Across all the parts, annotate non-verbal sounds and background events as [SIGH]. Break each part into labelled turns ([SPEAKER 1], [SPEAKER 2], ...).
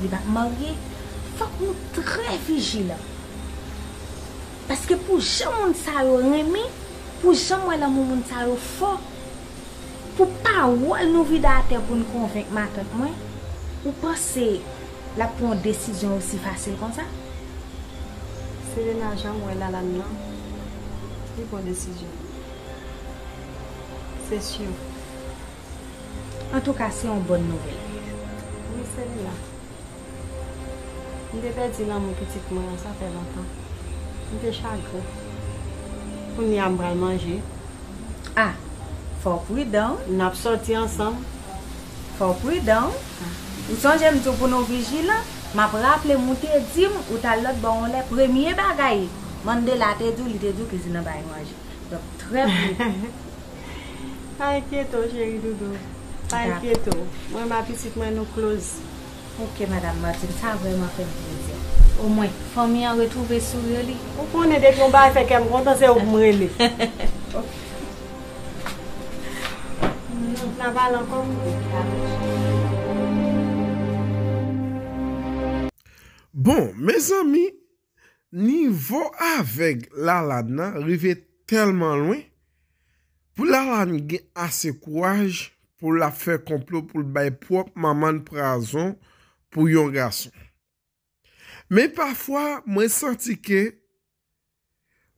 [SPEAKER 1] li bak morge, fòk moun trè vijile. Paskè pou chè moun sarò nèmè, pou chè mwen la moun sarò fò, pou pa wòl nouvi datè pou nou konvek matèt mwen, ou pasè la pou an desisyon osi fasyon kon sa. Sè lè nan chè mwen la lanman, li pou an desisyon. Sè syon. An tou kase yon bon nouvi. Oui, sè lè la. Mwen te pe di lan mwen petit moun an sa fe lantan. Mwen te chagre. Pou mwen yam bral manje. Ha! Forpoui dan. N ap sorti ansan. Forpoui dan. Ou san jen mwen tou pou nou vijila. M ap rafle mwen te dim ou talot bon olè. Premye bagay. Mwen de la te di ou li te di ou ki zinan bay manje. Dok trepoui. Faye [LAUGHS] kieto cheri doudou. Faye kieto. Mwen ma petit mwen nou close. Ok, madame Martin, ta vwe ma fe mprense. Ou mwen, fwa mi an we toube sou yoli. Ou pwene dek yon bay fe kem, wotan se ou mwen li. Nou, nan balan kom. Bon, me zami, ni vo avek lalad nan, rive telman lwen. Pou lalad ni gen ase kouaj pou la fe komplo pou lbay pou ap maman prason pou yon gason. Me pafwa mwen santi ke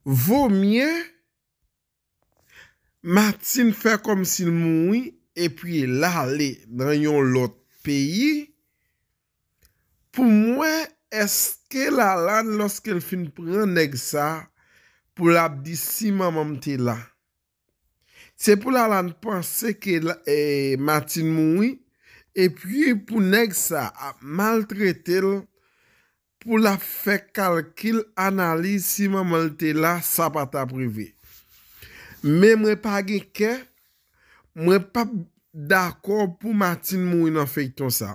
[SPEAKER 1] vò mwen Martin fè kom si moun wè e pi la lè dan yon lot peyi pou mwen eske la lan loske l fin pran neg sa pou la bdi si mamam te la. Tse pou la lan panse ke Martin moun wè Epi pou neg sa, ap maltretel pou la fe kalkil analiz si mwen molte la sapata privi. Men mwen pa geke, mwen pa dako pou matin mwen an fek ton sa.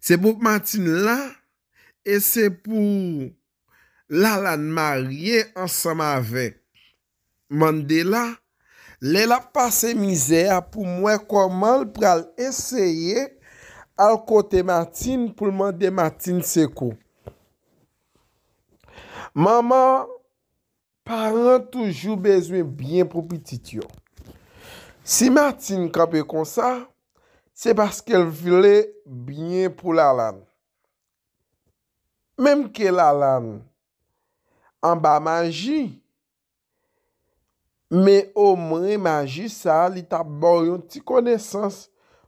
[SPEAKER 1] Se pou matin la, e se pou lalan marye ansam avek. Mwen de la... Le la pase mizer pou mwen koman pou al eseye al kote matin pou mwen de matin seko. Maman paran toujou bezwen byen pou pitit yo. Si matin kape konsa, se baske el vile byen pou la lan. Mem ke la lan an ba manji. Me omre maji sa li tabor yon ti konesans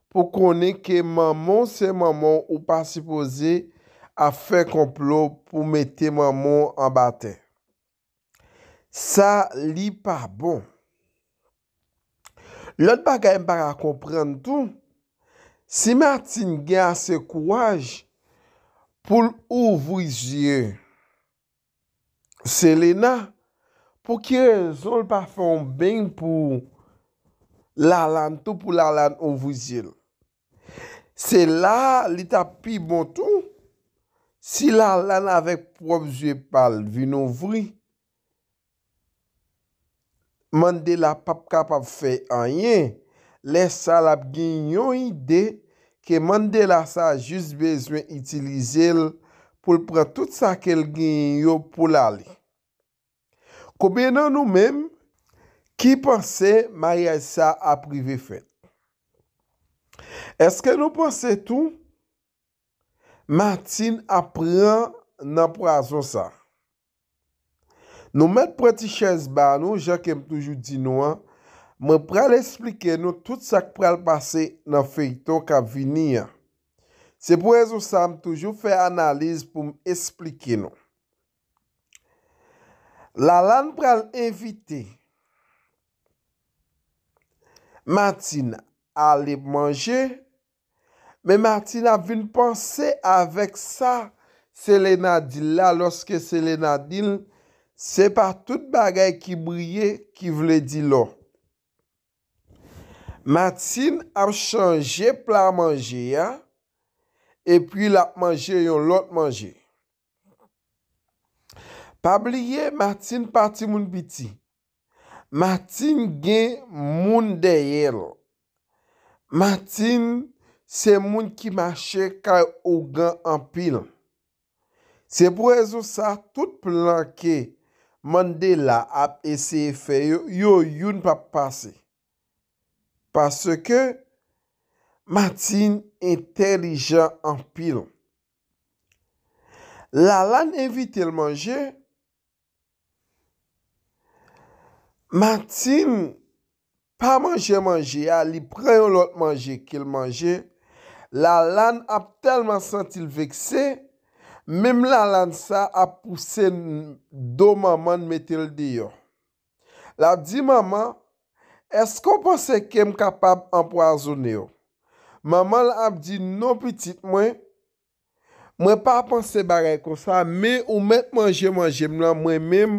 [SPEAKER 1] pou konen ke mamon se mamon ou pa sipoze a fe komplo pou mete mamon anbate. Sa li pa bon. Lot bagay mbaga komprenn tou, si martin gen ase kouaj pou l'ouvri zye. Selena pou kye zol parfon ben pou la lan tou pou la lan ouvri zil. Se la li tap pi bontou, si la lan avek prob zwe pal vin ouvri, mandela pap kap ap fe anye, le sal ap genyo ide ke mandela sa jist bezwen itilize l pou l pre tout sa ke l genyo pou la li. Koube nan nou men, ki panse ma yal sa aprive fen? Eske nou panse tou? Matin apren nan prason sa. Nou men prati chen sba nou, jakem toujou di nou an, mwen pral esplike nou tout sa k pral pase nan feyton ka vini an. Se pwè zo sa m toujou fè analiz pou m esplike nou. La lan pran evite. Matin a li mwange, men Matin a vin panse avek sa, selenadil la, loske selenadil, se pa tout bagay ki bwye, ki vle di lo. Matin ap chanje pla mwange, e pi la mwange yon lot mwange. Pabliye Matin pati moun biti. Matin gen moun deyel. Matin se moun ki mache kay ogan anpil. Se pou ezo sa tout planke mande la ap eseye feyo yo yon pa pase. Pase ke Matin entelijan anpil. La lan evite l manje Matin, pa manje manje, a li preyo lot manje kil manje, la lan ap telman santil vekse, mem la lan sa ap puse do maman metel diyo. La ap di maman, esko pwese kem kapap anpwazoneyo? Maman la ap di, nou petit mwen, mwen pa apanse barek wosa, me ou met manje manje, mwen mwen mwen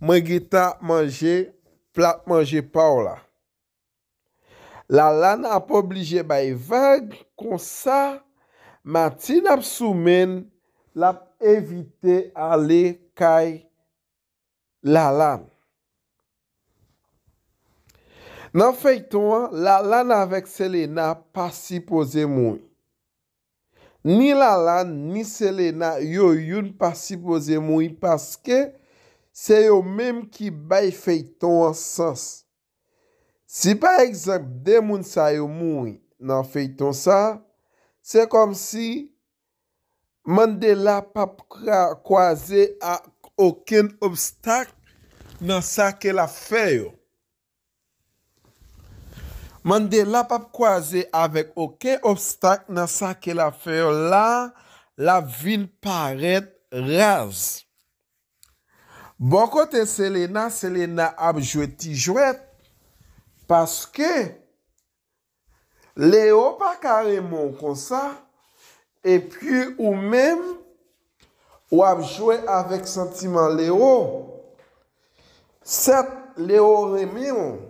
[SPEAKER 1] mwen gita manje manje. plat manje pa ou la. La lan ap oblije baye vage, konsa, matin ap soumen, lap evite ale kay la lan. Nan fey ton, la lan avek se le na pasipoze mou. Ni la lan, ni se le na yoyoun pasipoze mou, paske, Se yo menm ki bay feyton an sas. Si par ekzak demoun sa yo moun nan feyton sa, se kom si mandela pap kwaze a oken obstak nan sa ke la feyo. Mandela pap kwaze avek oken obstak nan sa ke la feyo la, la vin paret raze. Bon kote Selena, Selena ap jwe ti jwet. Paske, Leo pa karemon konsa. E pi ou men, ou ap jwe avèk sentiman Leo. Sèp, Leo remi ou,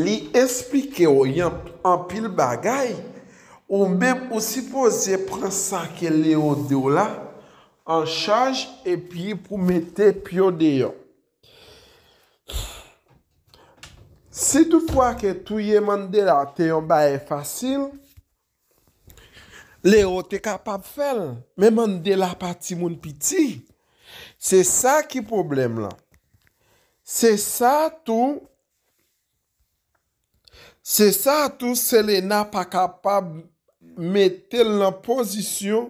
[SPEAKER 1] li esplike ou yon anpil bagay. Ou men, ou sipo ze pren sa ke Leo de ou la. An chanj epi pou mette pyo deyon. Se tou fwa ke touye mandela teyon bae fasil, leyo te kapab fel. Men mandela pati moun piti. Se sa ki problem la. Se sa tou, se sa tou se le na pa kapab mette lan pozisyon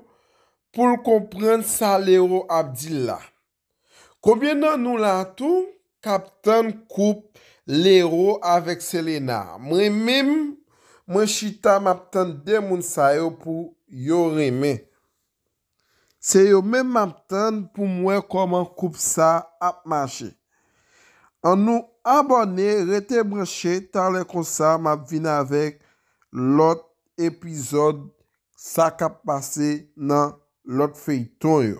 [SPEAKER 1] pou l komprende sa l ero ap di la. Koubyen nan nou la tou, kapten koup l ero avèk selena. Mwen mim, mwen chita mapten demoun sa yo pou yo remè. Se yo mem mapten pou mwen koman koup sa ap mache. An nou abone, rete breche, talè konsa, mwen vin avèk lot epizod sa kap pase nan Lòk fèy tòyo.